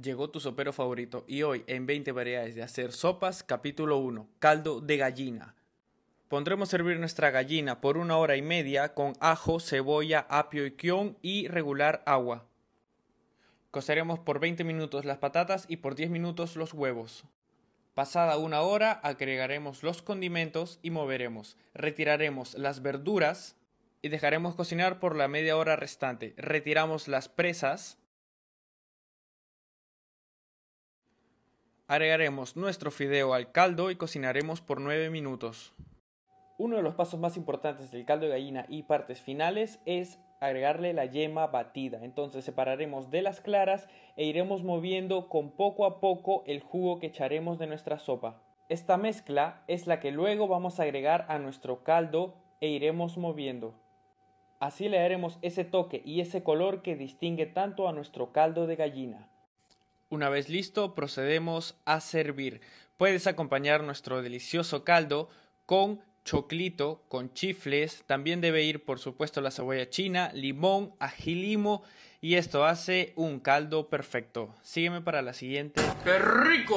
Llegó tu sopero favorito y hoy en 20 variedades de hacer sopas, capítulo 1, caldo de gallina. Pondremos a servir nuestra gallina por una hora y media con ajo, cebolla, apio y quión y regular agua. Coceremos por 20 minutos las patatas y por 10 minutos los huevos. Pasada una hora agregaremos los condimentos y moveremos. Retiraremos las verduras y dejaremos cocinar por la media hora restante. Retiramos las presas Agregaremos nuestro fideo al caldo y cocinaremos por 9 minutos. Uno de los pasos más importantes del caldo de gallina y partes finales es agregarle la yema batida. Entonces separaremos de las claras e iremos moviendo con poco a poco el jugo que echaremos de nuestra sopa. Esta mezcla es la que luego vamos a agregar a nuestro caldo e iremos moviendo. Así le daremos ese toque y ese color que distingue tanto a nuestro caldo de gallina. Una vez listo, procedemos a servir. Puedes acompañar nuestro delicioso caldo con choclito, con chifles. También debe ir, por supuesto, la cebolla china, limón, ajilimo Y esto hace un caldo perfecto. Sígueme para la siguiente. ¡Qué rico!